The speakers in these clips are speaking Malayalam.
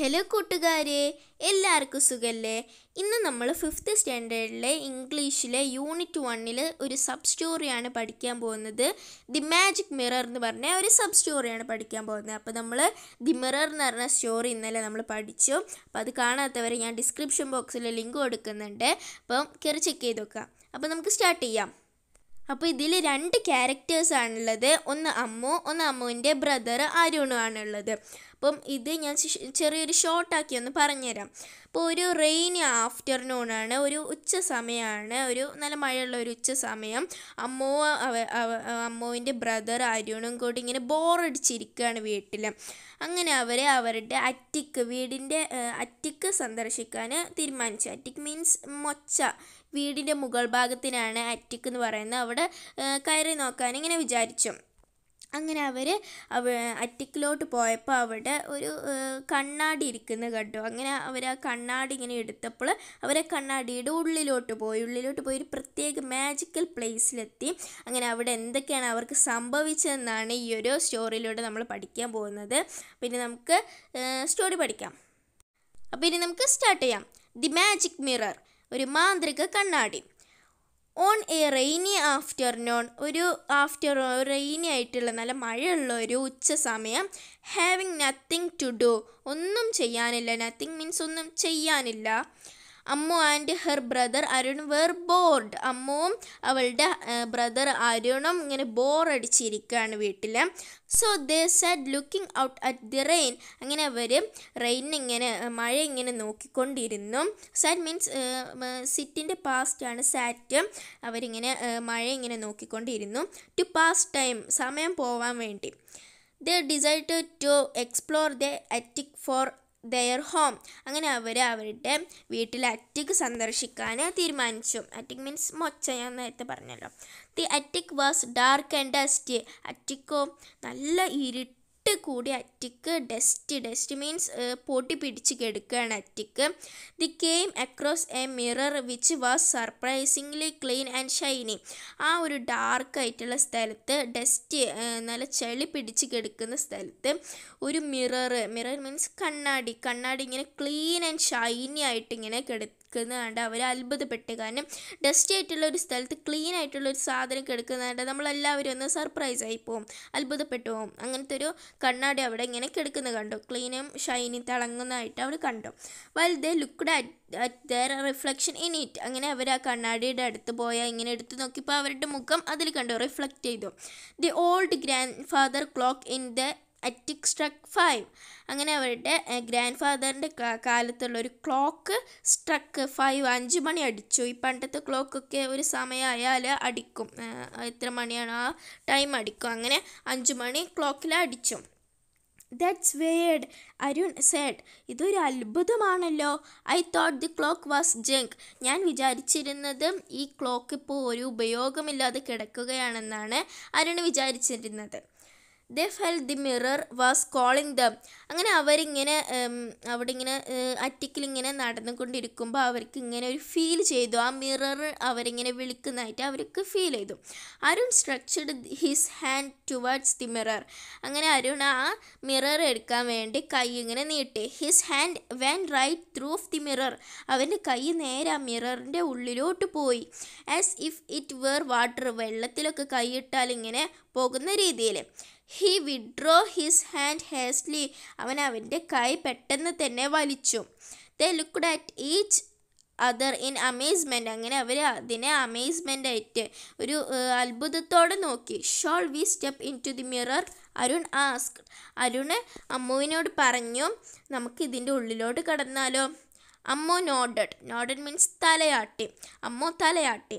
ഹലോ കൂട്ടുകാരെ എല്ലാവർക്കും സുഖല്ലേ ഇന്ന് നമ്മൾ ഫിഫ്ത്ത് സ്റ്റാൻഡേർഡിലെ ഇംഗ്ലീഷിലെ യൂണിറ്റ് വണ്ണിൽ ഒരു സബ് സ്റ്റോറിയാണ് പഠിക്കാൻ പോകുന്നത് ദി മാജിക് മിറർ എന്ന് പറഞ്ഞ ഒരു സബ് സ്റ്റോറിയാണ് പഠിക്കാൻ പോകുന്നത് അപ്പോൾ നമ്മൾ ദി മിറർ എന്ന് പറഞ്ഞ സ്റ്റോറി ഇന്നലെ നമ്മൾ പഠിച്ചു അപ്പോൾ അത് കാണാത്തവരെ ഞാൻ ഡിസ്ക്രിപ്ഷൻ ബോക്സിൽ ലിങ്ക് കൊടുക്കുന്നുണ്ട് അപ്പം കയറി ചെക്ക് ചെയ്ത് നോക്കാം അപ്പോൾ നമുക്ക് സ്റ്റാർട്ട് ചെയ്യാം അപ്പോൾ ഇതിൽ രണ്ട് ക്യാരക്ടേഴ്സ് ആണുള്ളത് ഒന്ന് അമ്മു ഒന്ന് അമ്മുവിൻ്റെ ബ്രദർ അരുണും ആണുള്ളത് അപ്പം ഇത് ഞാൻ ചെറിയൊരു ഷോർട്ടാക്കി ഒന്ന് പറഞ്ഞുതരാം അപ്പോൾ ഒരു റെയിനി ആഫ്റ്റർനൂൺ ആണ് ഒരു ഉച്ച സമയമാണ് ഒരു നല്ല മഴയുള്ള ഒരു ഉച്ച സമയം അമ്മോ അമ്മോവിൻ്റെ ബ്രദർ അരുണും കൂടി ഇങ്ങനെ ബോറടിച്ചിരിക്കുകയാണ് വീട്ടിൽ അങ്ങനെ അവർ അവരുടെ അറ്റിക്ക് വീടിൻ്റെ അറ്റിക്ക് സന്ദർശിക്കാൻ തീരുമാനിച്ചു അറ്റിക് മീൻസ് മൊച്ച വീടിൻ്റെ മുകൾ ഭാഗത്തിനാണ് അറ്റിക് എന്ന് പറയുന്നത് അവിടെ കയറി നോക്കാൻ ഇങ്ങനെ വിചാരിച്ചു അങ്ങനെ അവർ അവ അറ്റിക്കിലോട്ട് പോയപ്പോൾ അവിടെ ഒരു കണ്ണാടി ഇരിക്കുന്നത് കണ്ടു അങ്ങനെ അവർ ആ കണ്ണാടി ഇങ്ങനെ എടുത്തപ്പോൾ അവരെ കണ്ണാടിയുടെ ഉള്ളിലോട്ട് പോയി ഉള്ളിലോട്ട് പോയി ഒരു പ്രത്യേക മാജിക്കൽ പ്ലേസിലെത്തി അങ്ങനെ അവിടെ എന്തൊക്കെയാണ് അവർക്ക് സംഭവിച്ചതെന്നാണ് ഈ ഒരു സ്റ്റോറിയിലൂടെ നമ്മൾ പഠിക്കാൻ പോകുന്നത് പിന്നെ നമുക്ക് സ്റ്റോറി പഠിക്കാം അപ്പോൾ ഇനി നമുക്ക് സ്റ്റാർട്ട് ചെയ്യാം ദി മാജിക് മിറർ ഒരു മാന്ത്രിക കണ്ണാടി ഓൺ എ റെയിനി ആഫ്റ്റർനൂൺ ഒരു ആഫ്റ്റർനൂൺ റെയിനി ആയിട്ടുള്ള നല്ല മഴയുള്ള ഒരു ഉച്ച സമയം ഹാവിങ് നത്തിങ് ടു ഡു ഒന്നും ചെയ്യാനില്ല നത്തിങ് മീൻസ് ഒന്നും ചെയ്യാനില്ല Ammu and her brother Arun were bored അമ്മുവും അവളുടെ ബ്രദർ അരുണും ഇങ്ങനെ ബോർ അടിച്ചിരിക്കുകയാണ് വീട്ടിൽ so they sat looking out at the rain അങ്ങനെ അവർ റെയിൻ ഇങ്ങനെ മഴ ഇങ്ങനെ നോക്കിക്കൊണ്ടിരുന്നു സാറ്റ് മീൻസ് സിറ്റിൻ്റെ ആണ് സാറ്റ് അവരിങ്ങനെ മഴ ഇങ്ങനെ നോക്കിക്കൊണ്ടിരുന്നു ടു പാസ് ടൈം സമയം പോവാൻ വേണ്ടി they decide to explore the attic for their home അങ്ങനെ അവർ അവരുടെ വീട്ടിൽ അറ്റിക് സന്ദർശിക്കാൻ തീരുമാനിച്ചു അറ്റിക് മീൻസ് മൊച്ച ഞാൻ നേരത്തെ പറഞ്ഞല്ലോ the attic was dark and dust അറ്റിക്കോ നല്ല ഇരുട്ട് കൂടി അറ്റിക്ക് ഡസ്റ്റ് ഡസ്റ്റ് മീൻസ് പൊടി പിടിച്ച് കെടുക്കുകയാണ് attic they came across a mirror which was surprisingly clean and shiny ആ ഒരു ഡാർക്ക് ആയിട്ടുള്ള സ്ഥലത്ത് ഡസ്റ്റ് നല്ല ചെളി പിടിച്ച് കെടുക്കുന്ന സ്ഥലത്ത് ഒരു മിറർ മിറർ മീൻസ് കണ്ണാടി കണ്ണാടി ഇങ്ങനെ ക്ലീൻ ആൻഡ് ഷൈനി ആയിട്ട് ഇങ്ങനെ കെടുത്ത് കിടക്കുന്നത് കണ്ട് അവർ അത്ഭുതപ്പെട്ട് കാരണം ഡസ്റ്റ് ആയിട്ടുള്ള ഒരു സ്ഥലത്ത് ക്ലീൻ ആയിട്ടുള്ള ഒരു സാധനം കിടക്കുന്നത് കണ്ട് നമ്മളെല്ലാവരും ഒന്ന് സർപ്രൈസ് ആയി പോവും അത്ഭുതപ്പെട്ടു പോവും അങ്ങനത്തെ ഒരു കണ്ണാടി അവിടെ ഇങ്ങനെ കിടക്കുന്നത് കണ്ടു ക്ലീനും ഷൈനി തിളങ്ങുന്നതായിട്ട് അവർ കണ്ടു while they looked at their reflection in it അങ്ങനെ അവർ ആ കണ്ണാടിയുടെ അടുത്ത് പോയാൽ ഇങ്ങനെ എടുത്ത് നോക്കിയപ്പോൾ അവരുടെ മുഖം അതിൽ കണ്ടു റിഫ്ലക്റ്റ് ചെയ്തു the old grandfather clock in the attic five അങ്ങനെ അവരുടെ ഗ്രാൻഡ് ഫാദറിൻ്റെ കാലത്തുള്ള ഒരു ക്ലോക്ക് സ്ട്രക്ക് ഫൈവ് അഞ്ച് മണി അടിച്ചു ഈ പണ്ടത്തെ ക്ലോക്കൊക്കെ ഒരു സമയമായാൽ അടിക്കും എത്ര മണിയാണ് ആ ടൈം അടിക്കും അങ്ങനെ അഞ്ച് മണി ക്ലോക്കിൽ അടിച്ചു ദാറ്റ്സ് വേഡ് അരുൺ സേഡ് ഇതൊരു അത്ഭുതമാണല്ലോ I thought the clock was junk ഞാൻ വിചാരിച്ചിരുന്നത് ഈ ക്ലോക്ക് ഇപ്പോൾ ഒരു ഉപയോഗമില്ലാതെ കിടക്കുകയാണെന്നാണ് അരുൺ വിചാരിച്ചിരുന്നത് they felt the mirror was calling them അങ്ങനെ അവരിങ്ങനെ അവിടെ ഇങ്ങനെ അറ്റിക്കിലിങ്ങനെ നടന്നുകൊണ്ടിരിക്കുമ്പോൾ അവർക്ക് ഇങ്ങനെ ഒരു ഫീൽ ചെയ്തു ആ മിറർ അവരിങ്ങനെ വിളിക്കുന്നതായിട്ട് അവർക്ക് ഫീൽ ചെയ്തു Arun structured his hand towards the mirror അങ്ങനെ അരുൺ ആ മിറർ എടുക്കാൻ വേണ്ടി കൈ ഇങ്ങനെ നീട്ടി his hand went right through of the mirror അവൻ്റെ കൈ നേരെ ആ മിററിൻ്റെ ഉള്ളിലോട്ട് പോയി as if it were water വെള്ളത്തിലൊക്കെ കൈയിട്ടാൽ ഇങ്ങനെ പോകുന്ന രീതിയിൽ he withdrew his hand hastily അവൻ അവൻ്റെ കൈ പെട്ടെന്ന് തന്നെ വലിച്ചു they looked at each other in amazement അങ്ങനെ അവർ അതിനെ അമേസ്മെൻ്റ് ആയിട്ട് ഒരു അത്ഭുതത്തോടെ നോക്കി shall we step into the mirror Arun ask Arun അമ്മുവിനോട് പറഞ്ഞു നമുക്ക് ഇതിൻ്റെ ഉള്ളിലോട്ട് കടന്നാലോ അമ്മു നോഡഡ് നോഡഡ് മീൻസ് തലയാട്ടി അമ്മു തലയാട്ടി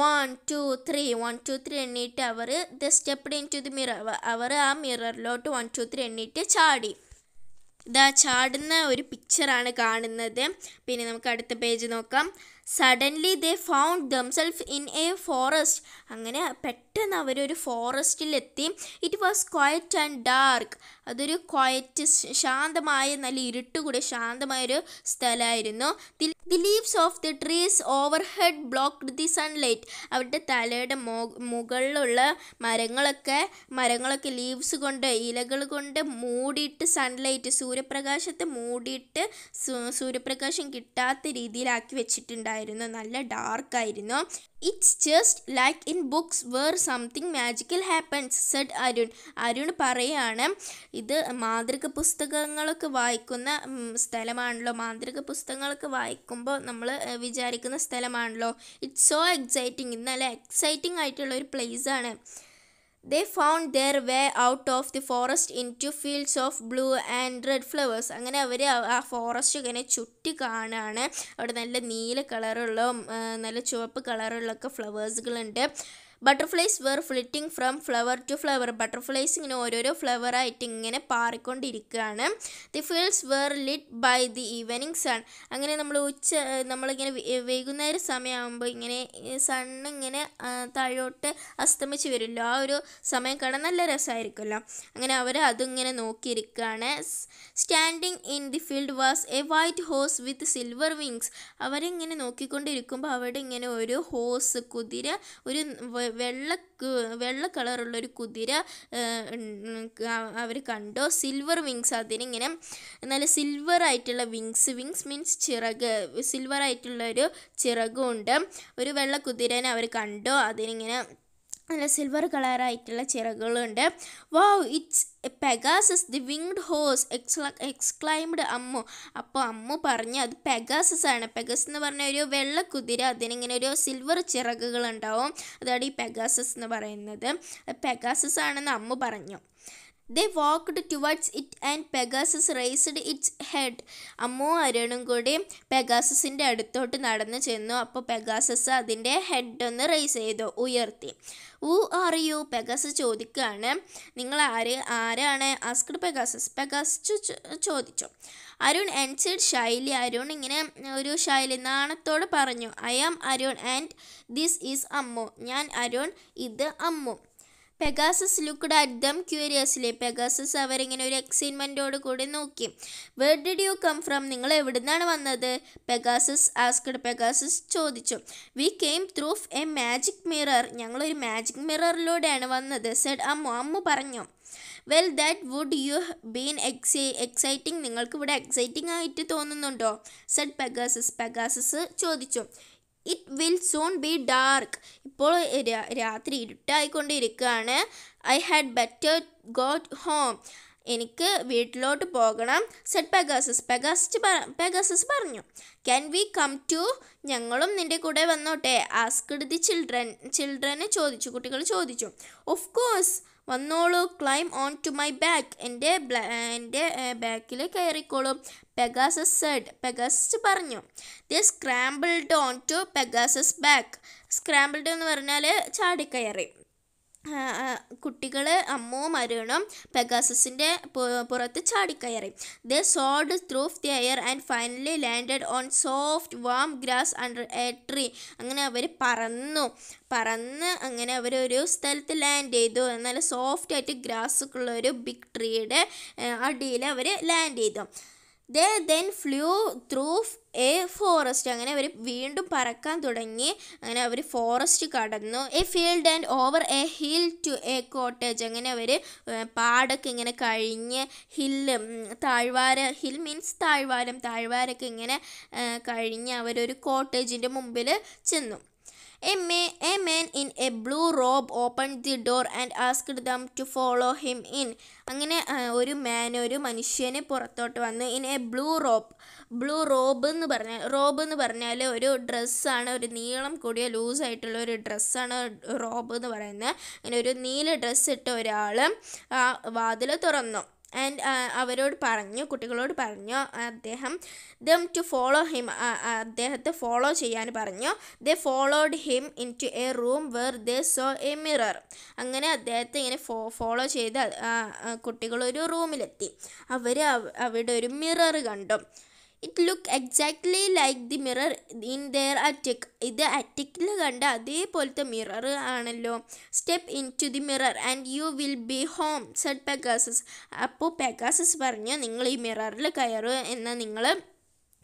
one two three one two three എണ്ണിയിട്ട് അവർ they stepped into the mirror അവർ ആ മിററിലോട്ട് വൺ ടു ത്രീ എണ്ണിയിട്ട് ചാടി ഇതാ ചാടുന്ന ഒരു പിക്ചറാണ് കാണുന്നത് പിന്നെ നമുക്ക് അടുത്ത പേജ് നോക്കാം suddenly they found themselves in a forest അങ്ങനെ പെട്ടെന്ന് അവരൊരു ഫോറസ്റ്റിലെത്തി it was quiet and dark അതൊരു ക്വയറ്റ് ശാന്തമായ നല്ല ഇരുട്ടുകൂടെ ശാന്തമായൊരു സ്ഥലമായിരുന്നു the leaves of the trees overhead blocked the sunlight അവരുടെ തലയുടെ മുകളിലുള്ള മരങ്ങളൊക്കെ മരങ്ങളൊക്കെ ലീവ്സ് കൊണ്ട് ഇലകൾ കൊണ്ട് മൂടിയിട്ട് സൺലൈറ്റ് സൂര്യപ്രകാശത്തെ മൂടിയിട്ട് സൂര്യപ്രകാശം കിട്ടാത്ത രീതിയിലാക്കി വെച്ചിട്ടുണ്ടായിരുന്നു ഉണ്ടായിരുന്നു നല്ല ഡാർക്കായിരുന്നു it's just like in books where something magical happens said Arun Arun പറയാണ് ഇത് മാന്ത്രിക പുസ്തകങ്ങളൊക്കെ വായിക്കുന്ന സ്ഥലമാണല്ലോ മാന്ത്രിക പുസ്തകങ്ങളൊക്കെ വായിക്കുമ്പോൾ നമ്മൾ വിചാരിക്കുന്ന സ്ഥലമാണല്ലോ ഇറ്റ്സ് സോ എക്സൈറ്റിംഗ് ഇന്നലെ എക്സൈറ്റിംഗ് ആയിട്ടുള്ള ഒരു ആണ് they found their way out of the forest into fields of blue and red flowers അങ്ങനെ അവർ ആ ഫോറസ്റ്റ് ഇങ്ങനെ ചുറ്റി കാണുകയാണ് അവിടെ നല്ല നീല കളറുള്ള നല്ല ചുവപ്പ് കളറുള്ളൊക്കെ ഫ്ലവേഴ്സുകളുണ്ട് butterflies were flitting from flower to flower butterflies ഇങ്ങനെ ഓരോരോ ഫ്ലവറായിട്ട് ഇങ്ങനെ പാറിക്കൊണ്ടിരിക്കുകയാണ് the fields were lit by the evening sun അങ്ങനെ നമ്മൾ ഉച്ച നമ്മളിങ്ങനെ വൈകുന്നേരം സമയമാകുമ്പോൾ ഇങ്ങനെ സൺ ഇങ്ങനെ താഴോട്ട് അസ്തമിച്ച് വരുമല്ലോ ആ ഒരു സമയം കാണാൻ നല്ല രസമായിരിക്കുമല്ലോ അങ്ങനെ അവർ അതിങ്ങനെ നോക്കിയിരിക്കുകയാണ് standing in the field was a white horse with silver wings അവരിങ്ങനെ നോക്കിക്കൊണ്ടിരിക്കുമ്പോൾ അവിടെ ഇങ്ങനെ ഒരു ഹോസ് കുതിര ഒരു വെള്ള വെള്ള കളറുള്ള ഒരു കുതിര അവർ കണ്ടു സിൽവർ വിങ്സ് അതിനിങ്ങനെ നല്ല സിൽവർ ആയിട്ടുള്ള വിങ്സ് വിങ്സ് മീൻസ് ചിറക് സിൽവർ ആയിട്ടുള്ള ഒരു ചിറകും ഉണ്ട് ഒരു വെള്ള കുതിരനെ അവർ കണ്ടു അതിനിങ്ങനെ നല്ല സിൽവർ കളറായിട്ടുള്ള ചിറകുകളുണ്ട് wow it's Pegasus the winged horse എക്സ്ല എക്സ്ക്ലൈംഡ് അമ്മു അപ്പോൾ അമ്മു പറഞ്ഞു അത് പെഗാസസ് ആണ് പെഗസ് എന്ന് പറഞ്ഞ ഒരു വെള്ള കുതിര അതിനിങ്ങനെ ഒരു സിൽവർ ചിറകുകൾ ഉണ്ടാവും അതാണ് ഈ പെഗാസസ് എന്ന് പറയുന്നത് പെഗാസസ് ആണെന്ന് അമ്മു പറഞ്ഞു they walked towards it and Pegasus raised its head Ammu അരുണും കൂടി പെഗാസസിൻ്റെ അടുത്തോട്ട് നടന്നു ചെന്നു അപ്പോൾ പെഗാസസ് അതിൻ്റെ ഹെഡ് ഒന്ന് റേസ് ചെയ്തു ഉയർത്തി ഊ ആർ യു പെഗാസസ് ചോദിക്കുകയാണ് നിങ്ങൾ ആര് ആരാണ് ആസ്ക്ഡ് പെഗാസസ് പെഗാസസ് ചോദിച്ചു അരുൺ ആൻസേഡ് ശൈലി അരുൺ ഇങ്ങനെ ഒരു ശൈലി നാണത്തോട് പറഞ്ഞു I am Arun and this is Ammu ഞാൻ അരുൺ ഇത് Ammu Pegasus looked at them curiously Pegasus അവരിങ്ങനെ ഒരു എക്സൈൻമെൻറ്റോട് കൂടി നോക്കി where did you come from നിങ്ങൾ എവിടുന്നാണ് വന്നത് പെഗാസസ് ആസ്ക്ഡ് പെഗാസസ് ചോദിച്ചു we came through a magic mirror ഞങ്ങളൊരു മാജിക് മിററിലൂടെയാണ് വന്നത് സെഡ് അമ്മു അമ്മു പറഞ്ഞു well that would you been എക്സൈ എക്സൈറ്റിംഗ് നിങ്ങൾക്കിവിടെ എക്സൈറ്റിംഗ് ആയിട്ട് തോന്നുന്നുണ്ടോ സെഡ് പെഗാസസ് പെഗാസസ് ചോദിച്ചു it will soon B dark ഇപ്പോൾ രാത്രി ഇരുട്ടായിക്കൊണ്ടിരിക്കുകയാണ് I had better got home എനിക്ക് വീട്ടിലോട്ട് പോകണം സെറ്റ് പെഗാസസ് പെഗാസ്റ്റ് പെഗാസസ് പറഞ്ഞു ക്യാൻ വി കം ടു ഞങ്ങളും നിൻ്റെ കൂടെ വന്നോട്ടെ ആസ്ക്ഡ് ദി ചിൽഡ്രൻ ചിൽഡ്രനെ ചോദിച്ചു കുട്ടികൾ ചോദിച്ചു ഓഫ് കോഴ്സ് വന്നോളൂ climb onto my back എൻ്റെ എൻ്റെ ബാക്കിൽ കയറിക്കോളൂ പെഗാസസ് സെഡ് പെഗാസസ് പറഞ്ഞു they scrambled onto Pegasus back scrambled എന്ന് പറഞ്ഞാൽ ചാടിക്കയറി കുട്ടികൾ അമ്മോ മരണം പെഗാസസിൻ്റെ പുറത്ത് ചാടിക്കയറി they soared through the air and finally landed on soft warm grass under a tree അങ്ങനെ അവർ പറന്നു പറന്ന് അങ്ങനെ അവർ ഒരു സ്ഥലത്ത് ലാൻഡ് ചെയ്തു എന്നാൽ സോഫ്റ്റ് ആയിട്ട് ഗ്രാസ് ഒക്കെ ഉള്ള ഒരു ബിഗ് ട്രീയുടെ അടിയിൽ അവർ ലാൻഡ് ചെയ്തു they then flew through a forest അങ്ങനെ അവർ വീണ്ടും പറക്കാൻ തുടങ്ങി അങ്ങനെ അവർ ഫോറസ്റ്റ് കടന്നു a field and over a hill to a cottage അങ്ങനെ അവർ പാടൊക്കെ ഇങ്ങനെ കഴിഞ്ഞ് ഹില്ല് താഴ്വാര ഹിൽ മീൻസ് താഴ്വാരം താഴ്വാരൊക്കെ ഇങ്ങനെ കഴിഞ്ഞ് അവരൊരു കോട്ടേജിൻ്റെ മുമ്പിൽ ചെന്നു A man, a man in a blue robe opened the door and asked them to follow him in. അങ്ങനെ ഒരു മാൻ ഒരു മനുഷ്യനെ പുറത്തോട്ട് വന്ന് in a blue robe blue robe എന്ന് പറഞ്ഞാൽ റോബ് എന്ന് പറഞ്ഞാൽ ഒരു ഡ്രസ്സാണ് ഒരു നീളം കൂടിയ ലൂസായിട്ടുള്ള ഒരു ഡ്രസ്സാണ് റോബ് എന്ന് പറയുന്നത് അങ്ങനെ ഒരു നീല ഡ്രസ്സ് ഇട്ട ഒരാൾ ആ വാതിൽ തുറന്നു ആൻഡ് uh, അവരോട് പറഞ്ഞു കുട്ടികളോട് പറഞ്ഞു അദ്ദേഹം ദം ടു ഫോളോ ഹിം അദ്ദേഹത്തെ ഫോളോ ചെയ്യാൻ പറഞ്ഞു they followed him into a room where they saw a mirror അങ്ങനെ അദ്ദേഹത്തെ ഇങ്ങനെ ഫോ ഫോളോ ചെയ്ത് കുട്ടികളൊരു റൂമിലെത്തി അവർ അവിടെ ഒരു മിറർ കണ്ടു it look exactly like the mirror in their attic ഇത് അറ്റിക്കിൽ കണ്ട അതേപോലത്തെ മിറർ ആണല്ലോ step into the mirror and you will be home said Pegasus അപ്പോൾ പെഗാസസ് പറഞ്ഞു നിങ്ങൾ ഈ മിററിൽ കയറുക എന്ന് നിങ്ങൾ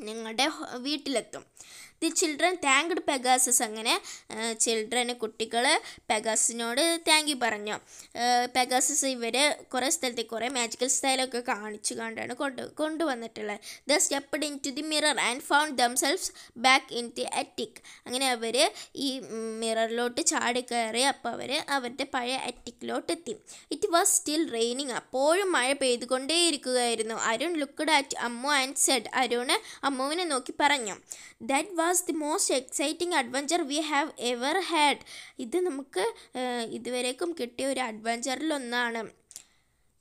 നിങ്ങളുടെ വീട്ടിലെത്തും ദി ചിൽഡ്രൻ താങ്ക്ഡ് പെഗാസസ് അങ്ങനെ ചിൽഡ്രന് കുട്ടികൾ പെഗാസിനോട് താങ്ക് യു പറഞ്ഞു പെഗാസസ് ഇവർ കുറേ സ്ഥലത്ത് കുറേ മാജിക്കൽ സ്റ്റൈലൊക്കെ കാണിച്ചു കണ്ടാണ് കൊണ്ട് കൊണ്ടുവന്നിട്ടുള്ളത് they stepped into the mirror and found themselves back in the attic അങ്ങനെ അവർ ഈ മിററിലോട്ട് ചാടി കയറി അപ്പോൾ അവർ അവരുടെ പഴയ അറ്റിക്കിലോട്ട് എത്തി ഇറ്റ് വാസ് സ്റ്റിൽ റെയിനിങ് അപ്പോഴും മഴ പെയ്തുകൊണ്ടേയിരിക്കുകയായിരുന്നു Arun looked at Ammu and said Arun അമ്മുവിനെ നോക്കി പറഞ്ഞു that was was the most exciting adventure we have ever had ഇത് നമുക്ക് ഇതുവരേക്കും കിട്ടിയ ഒരു അഡ്വഞ്ചറിലൊന്നാണ്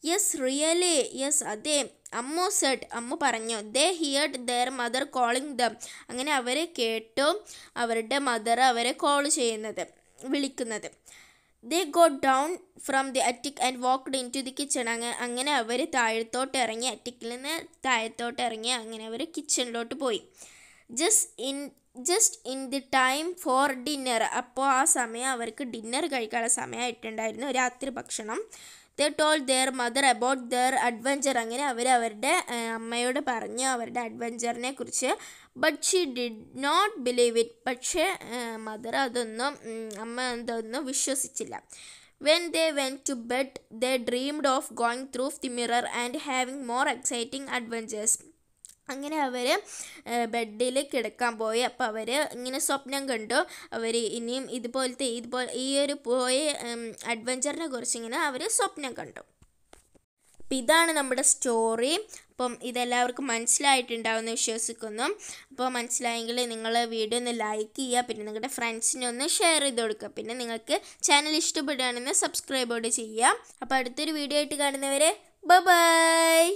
യെസ് റിയലി യെസ് അതെ അമ്മോ സെഡ് അമ്മ പറഞ്ഞു they heard their mother calling them അങ്ങനെ അവരെ കേട്ടു അവരുടെ മദർ അവരെ കോൾ ചെയ്യുന്നത് വിളിക്കുന്നത് they go down from the attic and walked into the kitchen അങ്ങനെ അങ്ങനെ അവർ താഴത്തോട്ട് ഇറങ്ങി അറ്റിക്കിൽ നിന്ന് താഴത്തോട്ട് ഇറങ്ങി അങ്ങനെ അവർ കിച്ചണിലോട്ട് പോയി just in just in the time for dinner അപ്പോൾ ആ സമയം അവർക്ക് ഡിന്നർ കഴിക്കാനുള്ള സമയമായിട്ടുണ്ടായിരുന്നു രാത്രി ഭക്ഷണം they told their mother about their adventure അങ്ങനെ അവർ അവരുടെ അമ്മയോട് പറഞ്ഞു അവരുടെ അഡ്വഞ്ചറിനെ കുറിച്ച് but she did not believe it പക്ഷേ മദർ അതൊന്നും അമ്മ അതൊന്നും വിശ്വസിച്ചില്ല when they went to bed they dreamed of going through the mirror and having more exciting adventures അങ്ങനെ അവർ ബെഡിൽ കിടക്കാൻ പോയി അപ്പോൾ അവർ ഇങ്ങനെ സ്വപ്നം കണ്ടു അവർ ഇനിയും ഇതുപോലത്തെ ഇതുപോലെ ഈ ഒരു പോയ അഡ്വഞ്ചറിനെ കുറിച്ച് ഇങ്ങനെ അവർ സ്വപ്നം കണ്ടു അപ്പം ഇതാണ് നമ്മുടെ സ്റ്റോറി അപ്പം ഇതെല്ലാവർക്കും മനസ്സിലായിട്ടുണ്ടാവുമെന്ന് വിശ്വസിക്കുന്നു അപ്പോൾ മനസ്സിലായെങ്കിൽ നിങ്ങൾ വീഡിയോ ഒന്ന് ലൈക്ക് ചെയ്യുക പിന്നെ നിങ്ങളുടെ ഫ്രണ്ട്സിനെ ഒന്ന് ഷെയർ ചെയ്ത് കൊടുക്കുക പിന്നെ നിങ്ങൾക്ക് ചാനൽ ഇഷ്ടപ്പെടുകയാണെന്ന് സബ്സ്ക്രൈബോട് ചെയ്യുക അപ്പോൾ അടുത്തൊരു വീഡിയോ ആയിട്ട് കാണുന്നവരെ ബൈ